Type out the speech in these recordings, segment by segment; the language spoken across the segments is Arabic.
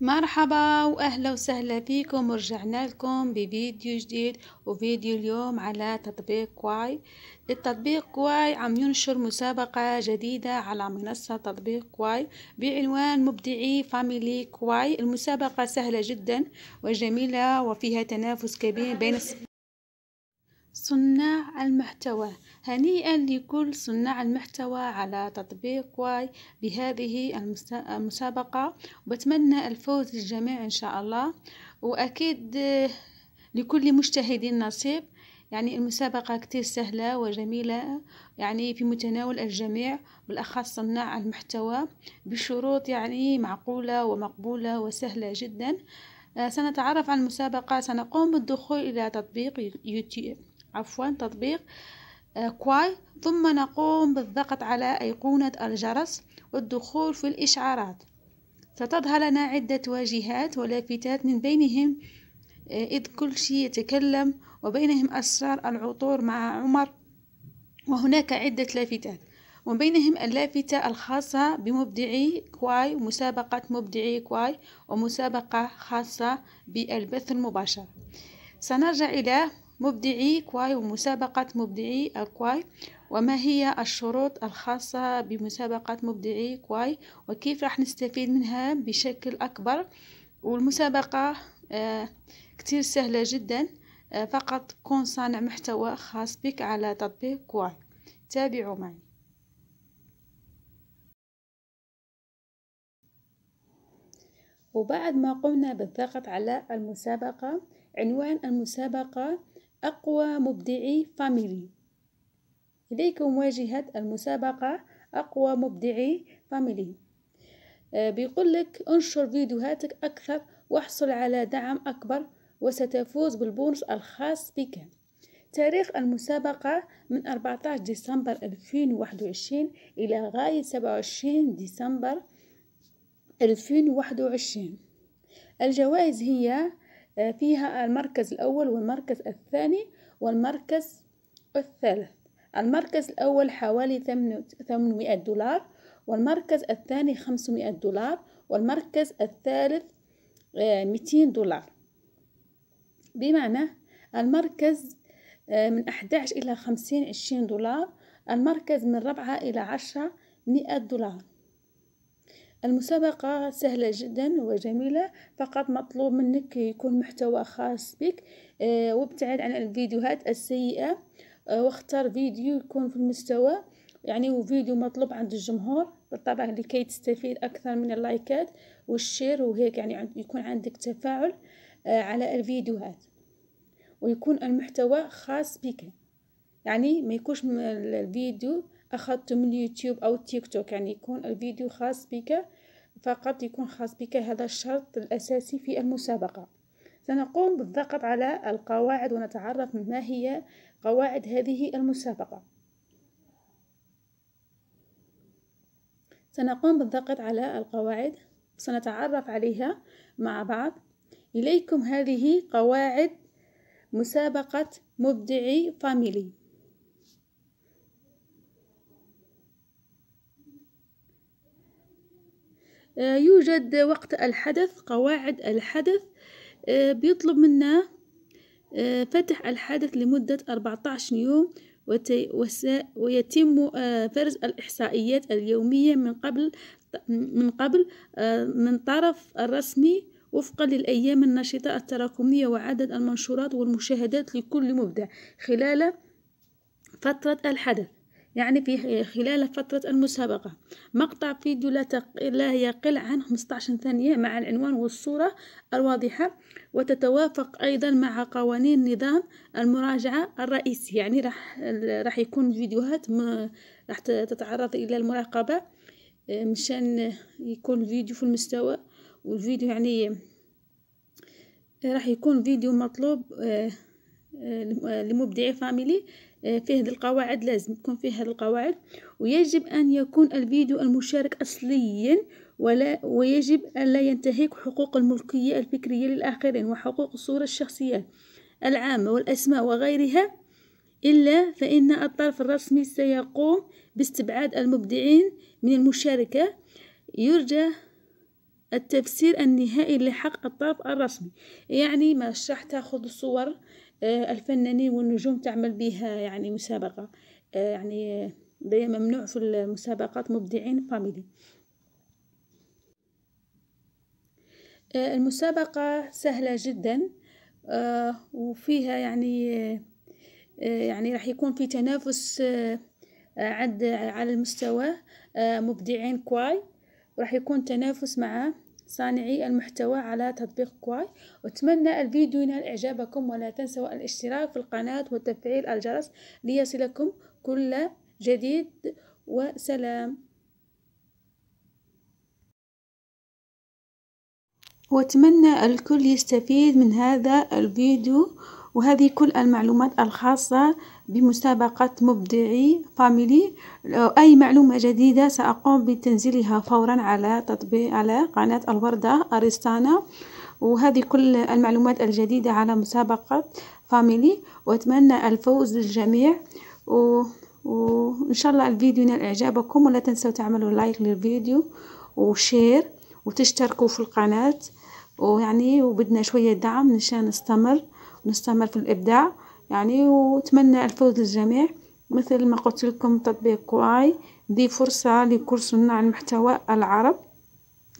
مرحبا واهلا وسهلا فيكم ورجعنا لكم بفيديو جديد وفيديو اليوم على تطبيق كواي التطبيق كواي عم ينشر مسابقة جديدة على منصة تطبيق كواي بعنوان مبدعي فاميلي كواي المسابقة سهلة جدا وجميلة وفيها تنافس كبير بين صناع المحتوى هنيئا لكل صناع المحتوى على تطبيق واي بهذه المسابقة وبتمنى الفوز للجميع إن شاء الله وأكيد لكل مجتهدين نصيب يعني المسابقة كتير سهلة وجميلة يعني في متناول الجميع بالأخص صناع المحتوى بشروط يعني معقولة ومقبولة وسهلة جدا آه، سنتعرف عن المسابقة سنقوم بالدخول إلى تطبيق يوتيوب عفوا تطبيق آه، كواي ثم نقوم بالضغط على أيقونة الجرس والدخول في الإشعارات ستظهر لنا عدة واجهات ولافتات من بينهم آه، إذ كل شيء يتكلم وبينهم أسرار العطور مع عمر وهناك عدة لافتات وبينهم اللافتة الخاصة بمبدعي كواي ومسابقة مبدعي كواي ومسابقة خاصة بالبث المباشر سنرجع إلى مبدعي كواي ومسابقة مبدعي الكواي وما هي الشروط الخاصة بمسابقة مبدعي كواي وكيف راح نستفيد منها بشكل أكبر والمسابقة آه، كتير سهلة جدا آه، فقط كون صانع محتوى خاص بك على تطبيق كواي تابعوا معي وبعد ما قمنا بالضغط على المسابقة عنوان المسابقة أقوى مبدعي فاميلي إليكم واجهة المسابقة أقوى مبدعي فاميلي آه، بيقول لك انشر فيديوهاتك أكثر واحصل على دعم أكبر وستفوز بالبونص الخاص بك تاريخ المسابقة من 14 ديسمبر 2021 إلى غاية 27 ديسمبر 2021 الجوائز هي آه، فيها المركز الأول والمركز الثاني والمركز الثالث المركز الأول حوالي 800 دولار والمركز الثاني 500 دولار والمركز الثالث 200 آه، دولار بمعنى المركز آه، من 11 إلى 50 20 دولار المركز من 4 إلى 10 100 دولار المسابقة سهلة جدا وجميلة فقط مطلوب منك يكون محتوى خاص بك آه، وابتعد عن الفيديوهات السيئة آه، واختار فيديو يكون في المستوى يعني وفيديو مطلوب عند الجمهور بالطبع لكي تستفيد أكثر من اللايكات والشير وهيك يعني يكون عندك تفاعل آه، على الفيديوهات ويكون المحتوى خاص بك يعني ما يكونش الفيديو أخذته من يوتيوب أو تيك توك يعني يكون الفيديو خاص بك فقط يكون خاص بك هذا الشرط الأساسي في المسابقة سنقوم بالضغط على القواعد ونتعرف ما هي قواعد هذه المسابقة سنقوم بالضغط على القواعد سنتعرف عليها مع بعض إليكم هذه قواعد مسابقة مبدعي فاميلي آه، يوجد وقت الحدث قواعد الحدث آه، بيطلب منا آه، فتح الحدث لمدة 14 يوم ويتم فرز الإحصائيات اليومية من قبل من قبل من طرف الرسمي وفقا للأيام النشطة التراكمية وعدد المنشورات والمشاهدات لكل مبدع خلال فترة الحدث يعني في خلال فترة المسابقة مقطع فيديو لا, تق... لا يقل عن 15 ثانية مع العنوان والصورة الواضحة وتتوافق أيضا مع قوانين نظام المراجعة الرئيسي يعني راح راح يكون فيديوهات م... راح تتعرض إلى المراقبة آه، مشان يكون الفيديو في المستوى والفيديو يعني آه، راح يكون فيديو مطلوب آه، لمبدعي فاميلي آه، فيه هذه القواعد لازم يكون فيه هذه القواعد ويجب أن يكون الفيديو المشارك أصليا ولا ويجب ألا ينتهك حقوق الملكية الفكرية للآخرين وحقوق الصورة الشخصية العامة والأسماء وغيرها إلا فإن الطرف الرسمي سيقوم باستبعاد المبدعين من المشاركة يرجى التفسير النهائي لحق الطرف الرسمي يعني ما راح تاخذ الصور آه، الفنانين والنجوم تعمل بها يعني مسابقة آه، يعني دايما آه، ممنوع في المسابقات مبدعين فاميلي المسابقة سهلة جدا وفيها يعني يعني راح يكون في تنافس عد على المستوى مبدعين كواي وراح يكون تنافس مع صانعي المحتوى على تطبيق كواي أتمنى الفيديو ينال إعجابكم ولا تنسوا الاشتراك في القناة وتفعيل الجرس ليصلكم كل جديد وسلام واتمنى الكل يستفيد من هذا الفيديو وهذه كل المعلومات الخاصة بمسابقة مبدعي فاميلي أي معلومة جديدة سأقوم بتنزيلها فورا على تطبيق على قناة الوردة أريستانا وهذه كل المعلومات الجديدة على مسابقة فاميلي وأتمنى الفوز للجميع و... وإن شاء الله الفيديو ينال إعجابكم ولا تنسوا تعملوا لايك للفيديو وشير وتشتركوا في القناة ويعني وبدنا شوية دعم نشان نستمر ونستمر في الابداع يعني واتمنى الفوز للجميع مثل ما قلت لكم تطبيق كواي دي فرصة لكل صناع المحتوى العرب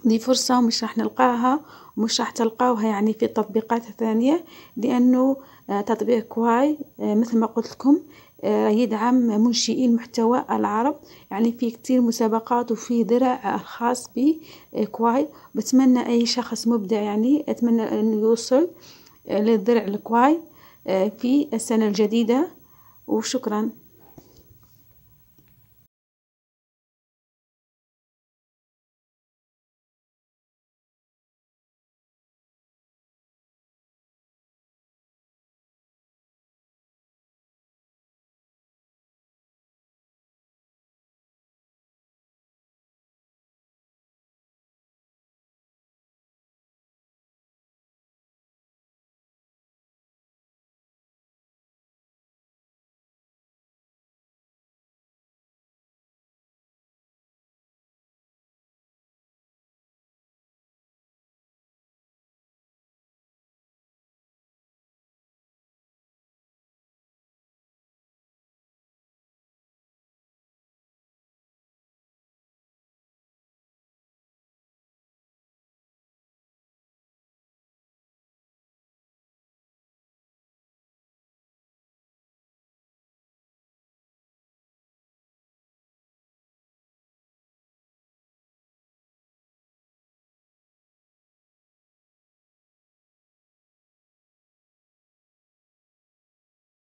دي فرصة ومش راح نلقاها ومش راح تلقاوها يعني في تطبيقات ثانية لأنه آه، تطبيق كواي آه، مثل ما قلت لكم آه، يدعم منشئي المحتوى العرب يعني في كتير مسابقات وفي درع خاص بكواي بتمنى أي شخص مبدع يعني أتمنى أنه يوصل للدرع الكواي آه، في السنة الجديدة وشكرا